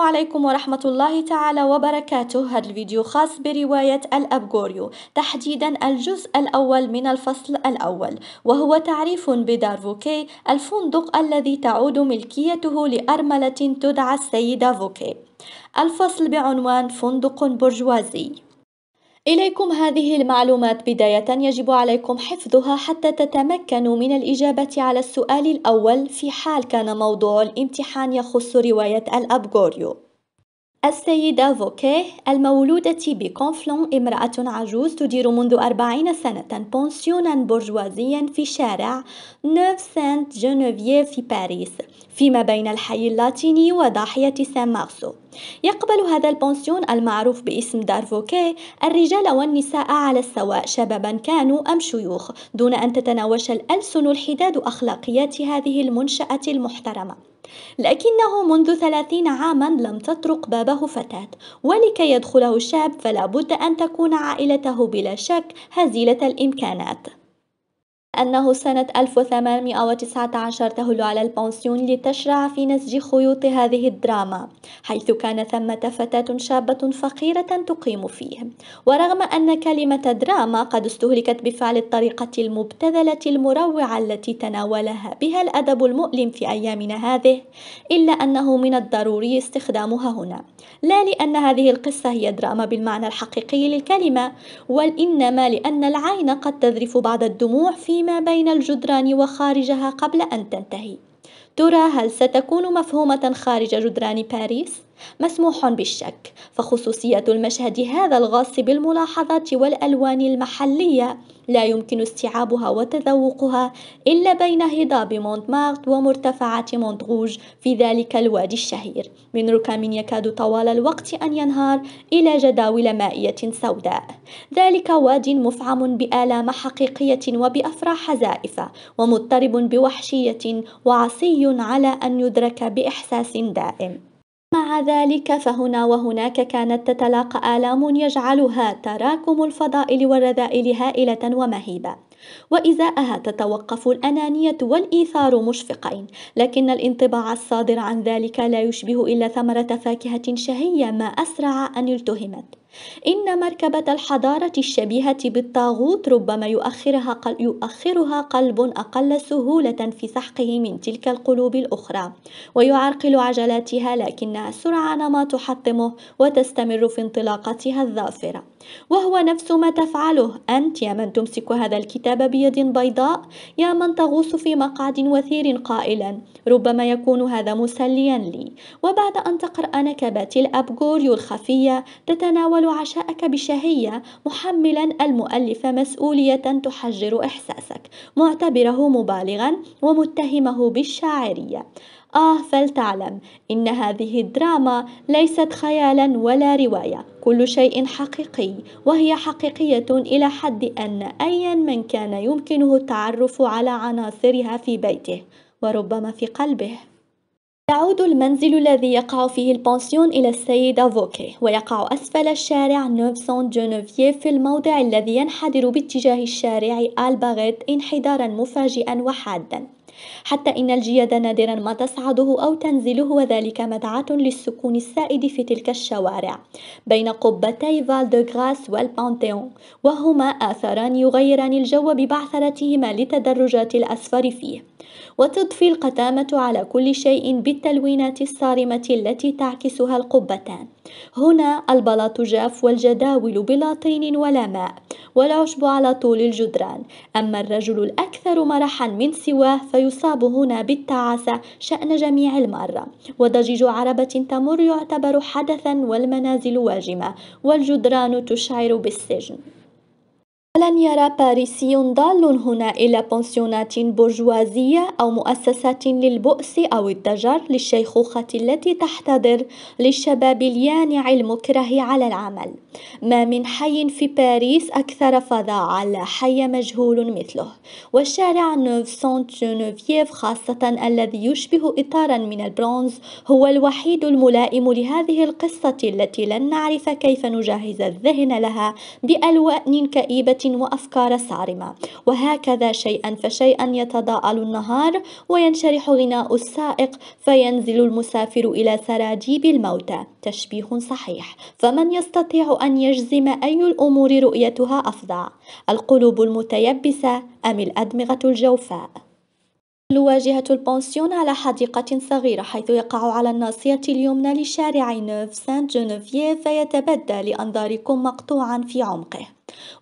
السلام عليكم ورحمة الله تعالى وبركاته هذا الفيديو خاص برواية الأبغوريو تحديدا الجزء الأول من الفصل الأول وهو تعريف بدارفوكي الفندق الذي تعود ملكيته لأرملة تدعى السيدة فوكي الفصل بعنوان فندق برجوازي إليكم هذه المعلومات بداية يجب عليكم حفظها حتى تتمكنوا من الإجابة على السؤال الأول في حال كان موضوع الامتحان يخص رواية الأبغوريو. السيدة فوكيه المولودة بكونفلون امرأة عجوز تدير منذ أربعين سنة بونسيونا برجوازيا في شارع نوف سانت جنوفيه في باريس فيما بين الحي اللاتيني وضاحية سان مارسو يقبل هذا البنسيون المعروف باسم دارفوكي الرجال والنساء على السواء شبابا كانوا أم شيوخ دون أن تتناوش الألسن الحداد أخلاقيات هذه المنشأة المحترمة لكنه منذ ثلاثين عاما لم تطرق بابه فتاة ولكي يدخله الشاب فلا بد أن تكون عائلته بلا شك هزيلة الإمكانات أنه سنة 1819 تهل على البانسيون لتشرع في نسج خيوط هذه الدراما حيث كان ثمة فتاة شابة فقيرة تقيم فيه ورغم أن كلمة دراما قد استهلكت بفعل الطريقة المبتذلة المروعة التي تناولها بها الأدب المؤلم في أيامنا هذه إلا أنه من الضروري استخدامها هنا لا لأن هذه القصة هي دراما بالمعنى الحقيقي للكلمة وإنما لأن العين قد تذرف بعض الدموع فيما ما بين الجدران وخارجها قبل أن تنتهي ترى هل ستكون مفهومة خارج جدران باريس؟ مسموح بالشك فخصوصية المشهد هذا الغاص بالملاحظات والألوان المحلية لا يمكن استيعابها وتذوقها إلا بين هضاب مونت مارت ومرتفعات غوج في ذلك الوادي الشهير من ركام يكاد طوال الوقت أن ينهار إلى جداول مائية سوداء ذلك واد مفعم بآلام حقيقية وبأفراح زائفة ومضطرب بوحشية وعصي على أن يدرك بإحساس دائم مع ذلك فهنا وهناك كانت تتلاقى آلام يجعلها تراكم الفضائل والرذائل هائلة ومهيبة وإزاءها تتوقف الأنانية والإيثار مشفقين لكن الانطباع الصادر عن ذلك لا يشبه إلا ثمرة فاكهة شهية ما أسرع أن التهمت إن مركبة الحضارة الشبيهة بالطاغوت ربما يؤخرها, قل يؤخرها قلب أقل سهولة في سحقه من تلك القلوب الأخرى ويعرقل عجلاتها لكنها سرعان ما تحطمه وتستمر في انطلاقتها الظافرة وهو نفس ما تفعله أنت يا من تمسك هذا الكتاب بيد بيضاء يا من تغوص في مقعد وثير قائلا ربما يكون هذا مسليا لي وبعد أن تقرأ نكبات الأبغوريو الخفية تتناول عشاءك بشهية محملا المؤلف مسؤولية تحجر إحساسك معتبره مبالغا ومتهمه بالشاعرية آه فلتعلم إن هذه الدراما ليست خيالا ولا رواية كل شيء حقيقي وهي حقيقية إلى حد أن أيا من كان يمكنه التعرف على عناصرها في بيته وربما في قلبه يعود المنزل الذي يقع فيه البانسيون إلى السيدة فوكي ويقع أسفل الشارع نوفسون جونوفييف في الموضع الذي ينحدر باتجاه الشارع ألباغيت انحدارا مفاجئا وحادا حتى إن الجياد نادرا ما تصعده أو تنزله وذلك متعة للسكون السائد في تلك الشوارع بين قبتي فال دو غراس والبانتيون وهما آثران يغيران الجو ببعثرتهما لتدرجات الأسفار فيه وتضفي القتامة على كل شيء بالتلوينات الصارمة التي تعكسها القبتان هنا البلاط جاف والجداول بلا طين ولا ماء والعشب على طول الجدران أما الرجل الأكثر مرحا من سواه فيصاب هنا بالتعاسة شأن جميع المارة وضجيج عربة تمر يعتبر حدثا والمنازل واجمة والجدران تشعر بالسجن لن يرى باريسي ضال هنا إلى بنسيونات برجوازية أو مؤسسات للبؤس أو الضجر للشيخوخة التي تحتضر للشباب اليانع المكره على العمل ما من حي في باريس أكثر فظاعة لا حي مجهول مثله والشارع نوف سونتيونوفييف خاصة الذي يشبه إطارا من البرونز هو الوحيد الملائم لهذه القصة التي لن نعرف كيف نجهز الذهن لها بألوان كئيبة وأفكار صارمة وهكذا شيئا فشيئا يتضاءل النهار وينشرح غناء السائق فينزل المسافر إلى سراديب الموتى تشبيه صحيح فمن يستطيع أن يجزم أي الأمور رؤيتها أفظع القلوب المتيبسة أم الأدمغة الجوفاء الواجهة البونسيون على حديقة صغيرة حيث يقع على الناصية اليمنى لشارع نوف سانت جونوفييف فيتبدى لأنظاركم مقطوعا في عمقه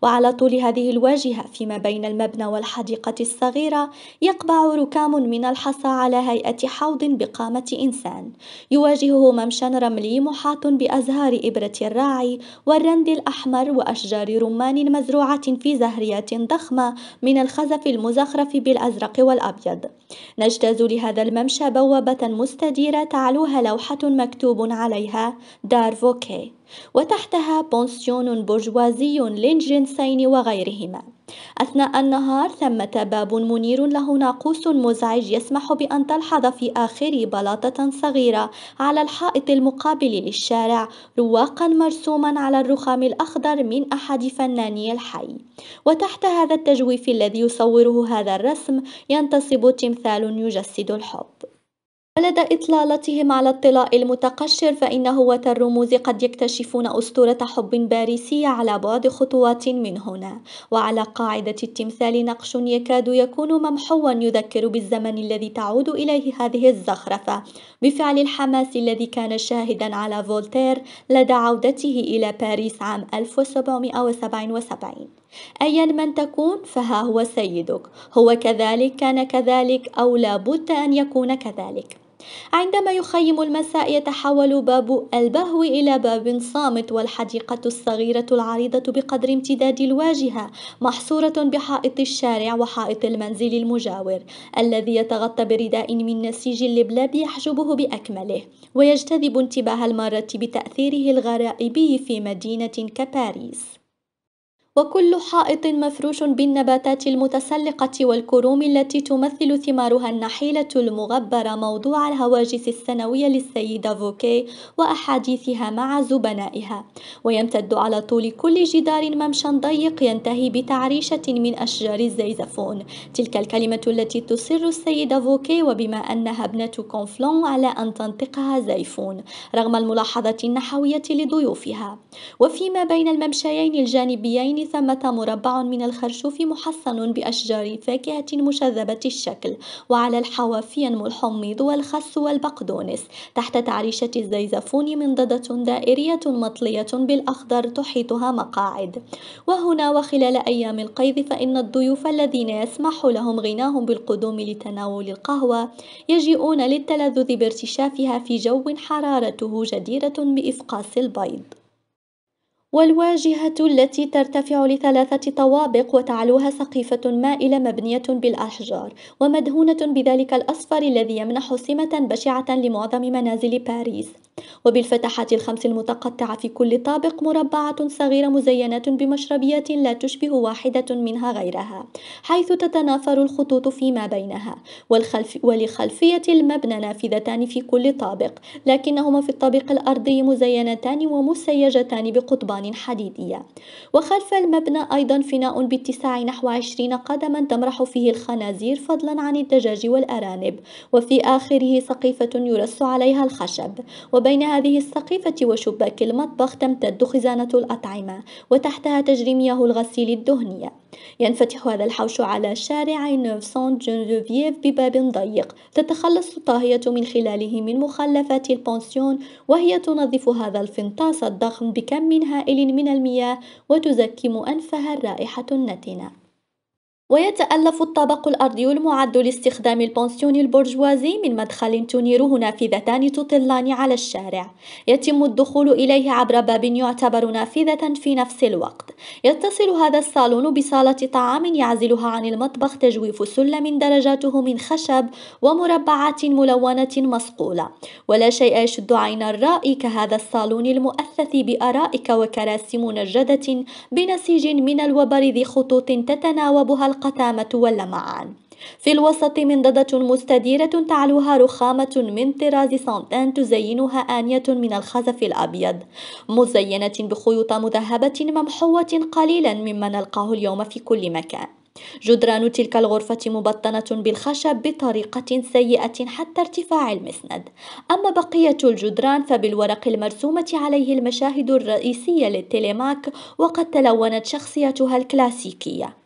وعلى طول هذه الواجهة فيما بين المبنى والحديقة الصغيرة يقبع ركام من الحصى على هيئة حوض بقامة إنسان يواجهه ممشى رملي محاط بأزهار إبرة الراعي والرند الأحمر وأشجار رمان مزروعة في زهريات ضخمة من الخزف المزخرف بالأزرق والأبيض نجتاز لهذا الممشى بوابة مستديرة تعلوها لوحة مكتوب عليها دار فوكي وتحتها بونسيون برجوازي للجنسين وغيرهما أثناء النهار ثمة باب منير له ناقوس مزعج يسمح بأن تلحظ في آخر بلاطة صغيرة على الحائط المقابل للشارع رواقا مرسوما على الرخام الأخضر من أحد فناني الحي وتحت هذا التجويف الذي يصوره هذا الرسم ينتصب تمثال يجسد الحب ولدى إطلالتهم على الطلاء المتقشر فإن هوة الرموز قد يكتشفون أسطورة حب باريسية على بعد خطوات من هنا وعلى قاعدة التمثال نقش يكاد يكون ممحوا يذكر بالزمن الذي تعود إليه هذه الزخرفة بفعل الحماس الذي كان شاهدا على فولتير لدى عودته إلى باريس عام 1777 أيا من تكون فها هو سيدك هو كذلك كان كذلك أو لابد أن يكون كذلك عندما يخيم المساء يتحول باب البهو إلى باب صامت والحديقة الصغيرة العريضة بقدر امتداد الواجهة محصورة بحائط الشارع وحائط المنزل المجاور الذي يتغطى برداء من نسيج اللبلاب يحجبه بأكمله ويجتذب انتباه المارة بتأثيره الغرائبي في مدينة كباريس وكل حائط مفروش بالنباتات المتسلقة والكروم التي تمثل ثمارها النحيلة المغبرة موضوع الهواجس السنوية للسيدة فوكي وأحاديثها مع زبنائها ويمتد على طول كل جدار ممشى ضيق ينتهي بتعريشة من أشجار الزيزفون تلك الكلمة التي تصر السيدة فوكي وبما أنها ابنة كونفلون على أن تنطقها زيفون رغم الملاحظة النحوية لضيوفها وفيما بين الممشيين الجانبيين ثمة مربع من الخرشوف محصن بأشجار فاكهة مشذبة الشكل وعلى الحوافي ينمو الحميض والخس والبقدونس تحت تعريشة الزيزفون منضدة دائرية مطلية بالأخضر تحيطها مقاعد وهنا وخلال أيام القيض فإن الضيوف الذين يسمح لهم غناهم بالقدوم لتناول القهوة يجيئون للتلذذ بارتشافها في جو حرارته جديرة بإفقاس البيض والواجهة التي ترتفع لثلاثة طوابق وتعلوها سقيفة مائلة مبنية بالأحجار ومدهونة بذلك الأصفر الذي يمنح سمة بشعة لمعظم منازل باريس وبالفتحات الخمس المتقطعة في كل طابق مربعة صغيرة مزينة بمشربيات لا تشبه واحدة منها غيرها حيث تتنافر الخطوط فيما بينها والخلف ولخلفية المبنى نافذتان في كل طابق لكنهما في الطابق الأرضي مزينتان ومسيجتان بقطبان حيطان حديدية وخلف المبنى أيضا فناء باتساع نحو 20 قدما تمرح فيه الخنازير فضلا عن الدجاج والأرانب وفي آخره سقيفة يرس عليها الخشب وبين هذه السقيفة وشباك المطبخ تمتد خزانة الأطعمة وتحتها تجري مياه الغسيل الدهنية ينفتح هذا الحوش على شارعي سان جنفييف بباب ضيق تتخلص الطاهية من خلاله من مخلفات البونسيون وهي تنظف هذا الفنطاس الضخم بكم هائل من المياه وتزكم أنفها الرائحة النتنة ويتألف الطابق الأرضي المعد لاستخدام البنسيون البرجوازي من مدخل تنير نافذتان تطلان على الشارع يتم الدخول إليه عبر باب يعتبر نافذة في نفس الوقت يتصل هذا الصالون بصالة طعام يعزلها عن المطبخ تجويف سلم درجاته من خشب ومربعات ملونة مصقولة ولا شيء يشد عين الرائي كهذا الصالون المؤثث بأرائك وكراسي منجدة بنسيج من الوبر ذي خطوط تتناوبها القتامة واللمعان في الوسط منضدة مستديرة تعلوها رخامة من طراز سانتان تزينها آنية من الخزف الأبيض مزينة بخيوط مذهبة ممحوة قليلا مما نلقاه اليوم في كل مكان جدران تلك الغرفة مبطنة بالخشب بطريقة سيئة حتى ارتفاع المسند، أما بقية الجدران فبالورق المرسومة عليه المشاهد الرئيسية للتليماك وقد تلونت شخصيتها الكلاسيكية.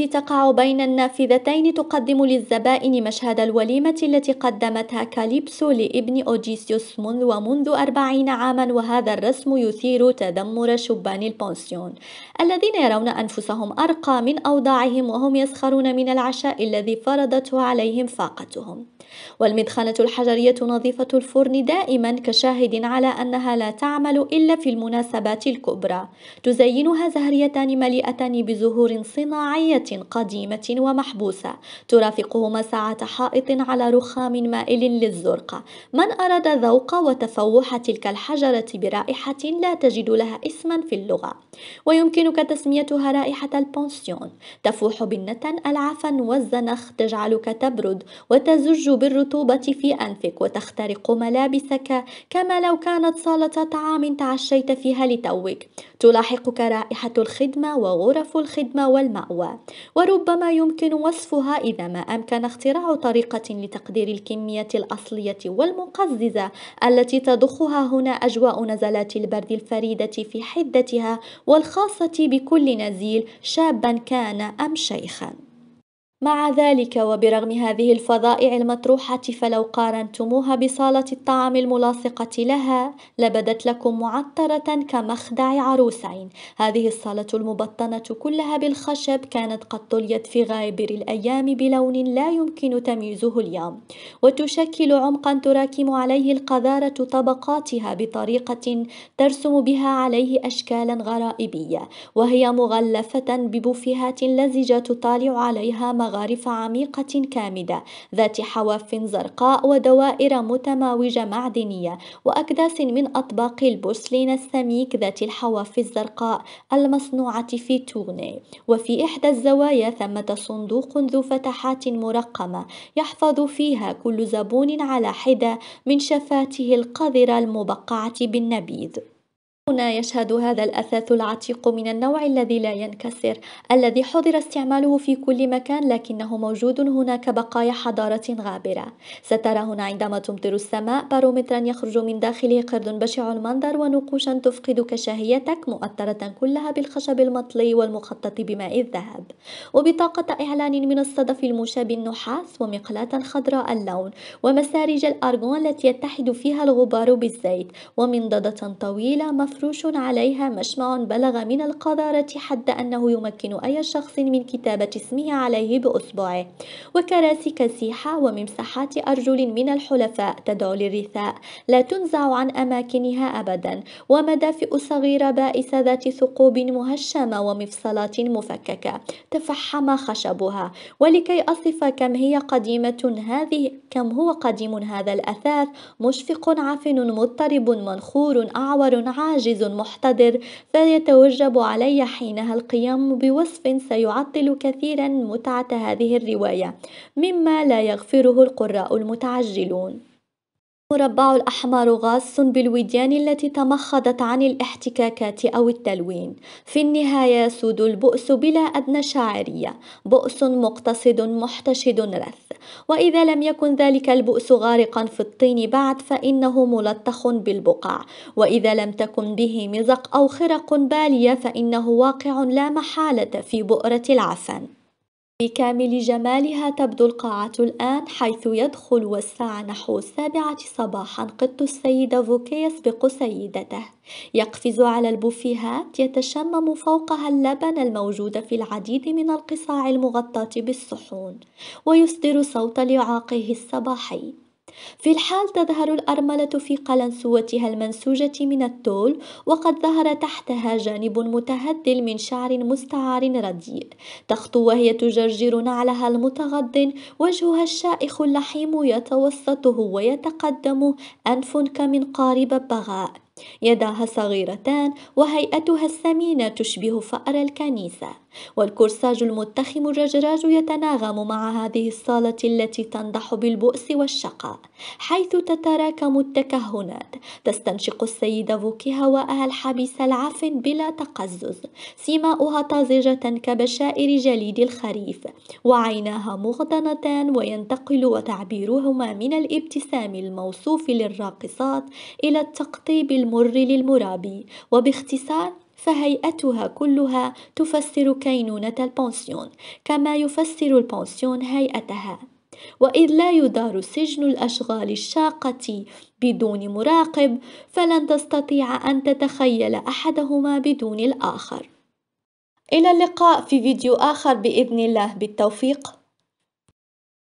التي تقع بين النافذتين تقدم للزبائن مشهد الوليمة التي قدمتها كاليبسو لابن أوديسيوس منذ ومنذ أربعين عاما وهذا الرسم يثير تذمر شبان البونسيون الذين يرون أنفسهم أرقى من أوضاعهم وهم يسخرون من العشاء الذي فرضته عليهم فاقتهم والمدخنة الحجرية نظيفة الفرن دائما كشاهد على أنها لا تعمل إلا في المناسبات الكبرى تزينها زهريتان مليئتان بزهور صناعية قديمة ومحبوسة ترافقهما ساعة حائط على رخام مائل للزرقة من أراد ذوق وتفوح تلك الحجرة برائحة لا تجد لها اسما في اللغة ويمكنك تسميتها رائحة البونسيون تفوح بالنتن العفن والزنخ تجعلك تبرد وتزج بالرطوبة في أنفك وتخترق ملابسك كما لو كانت صالة طعام تعشيت فيها لتوك تلاحقك رائحة الخدمة وغرف الخدمة والمأوى وربما يمكن وصفها إذا ما أمكن اختراع طريقة لتقدير الكمية الأصلية والمقززة التي تضخها هنا أجواء نزلات البرد الفريدة في حدتها والخاصة بكل نزيل شابا كان أم شيخا مع ذلك وبرغم هذه الفظائع المطروحة فلو قارنتموها بصالة الطعام الملاصقة لها لبدت لكم معطرة كمخدع عروسين هذه الصالة المبطنة كلها بالخشب كانت قد طليت في غابر الأيام بلون لا يمكن تمييزه اليوم وتشكل عمقا تراكم عليه القذارة طبقاتها بطريقة ترسم بها عليه أشكالا غرائبية وهي مغلفة ببوفيهات لزجة تطالع عليها مغارف عميقة كامدة ذات حواف زرقاء ودوائر متماوجة معدنية وأكداس من أطباق البورسلين السميك ذات الحواف الزرقاء المصنوعة في تورني وفي إحدى الزوايا ثمة صندوق ذو فتحات مرقمة يحفظ فيها كل زبون على حدة من شفاته القذرة المبقعة بالنبيذ هنا يشهد هذا الأثاث العتيق من النوع الذي لا ينكسر الذي حضر استعماله في كل مكان لكنه موجود هنا كبقايا حضارة غابرة سترى هنا عندما تمطر السماء بارومترا يخرج من داخله قرد بشع المنظر ونقوشا تفقدك شهيتك مؤثرة كلها بالخشب المطلي والمخطط بماء الذهب وبطاقة إعلان من الصدف المشاب النحاس ومقلاة خضراء اللون ومسارج الأرجون التي يتحد فيها الغبار بالزيت ومنضدة طويلة مفتوحة مفروش عليها مشمع بلغ من القذارة حد أنه يمكن أي شخص من كتابة اسمه عليه بأصبعه وكراسي كسيحة وممسحات أرجل من الحلفاء تدعو للرثاء لا تنزع عن أماكنها أبدا ومدافئ صغيرة بائسة ذات ثقوب مهشمة ومفصلات مفككة تفحم خشبها ولكي أصف كم هي قديمة هذه كم هو قديم هذا الأثاث مشفق عفن مضطرب منخور أعور عاج حاجز محتضر فيتوجب علي حينها القيام بوصف سيعطل كثيرا متعة هذه الرواية مما لا يغفره القراء المتعجلون المربع الأحمر غاص بالوديان التي تمخضت عن الاحتكاكات أو التلوين في النهاية يسود البؤس بلا أدنى شاعرية بؤس مقتصد محتشد رث وإذا لم يكن ذلك البؤس غارقا في الطين بعد فإنه ملطخ بالبقع وإذا لم تكن به مزق أو خرق بالية فإنه واقع لا محالة في بؤرة العفن بكامل جمالها تبدو القاعة الآن حيث يدخل والساعة نحو السابعة صباحا قط السيدة فوكي يسبق سيدته يقفز على البوفيهات يتشمم فوقها اللبن الموجود في العديد من القصاع المغطاة بالصحون ويصدر صوت لعاقه الصباحي في الحال تظهر الأرملة في قلنسوتها المنسوجة من التول وقد ظهر تحتها جانب متهدل من شعر مستعار رديء تخطو وهي تجرجر نعلها المتغض وجهها الشائخ اللحيم يتوسطه ويتقدمه أنف كمنقار ببغاء يداها صغيرتان وهيئتها السمينة تشبه فأر الكنيسة والكورساج المتخم الرجراج يتناغم مع هذه الصالة التي تنضح بالبؤس والشقاء حيث تتراكم التكهنات تستنشق السيدة فوكي هواءها الحبيس العفن بلا تقزز سماؤها طازجة كبشائر جليد الخريف وعيناها مغضنتان وينتقل وتعبيرهما من الابتسام الموصوف للراقصات إلى التقطيب المر للمرابي وباختصار فهيئتها كلها تفسر كينونة البانسيون كما يفسر البانسيون هيئتها وإذ لا يدار سجن الأشغال الشاقة بدون مراقب فلن تستطيع أن تتخيل أحدهما بدون الآخر إلى اللقاء في فيديو آخر بإذن الله بالتوفيق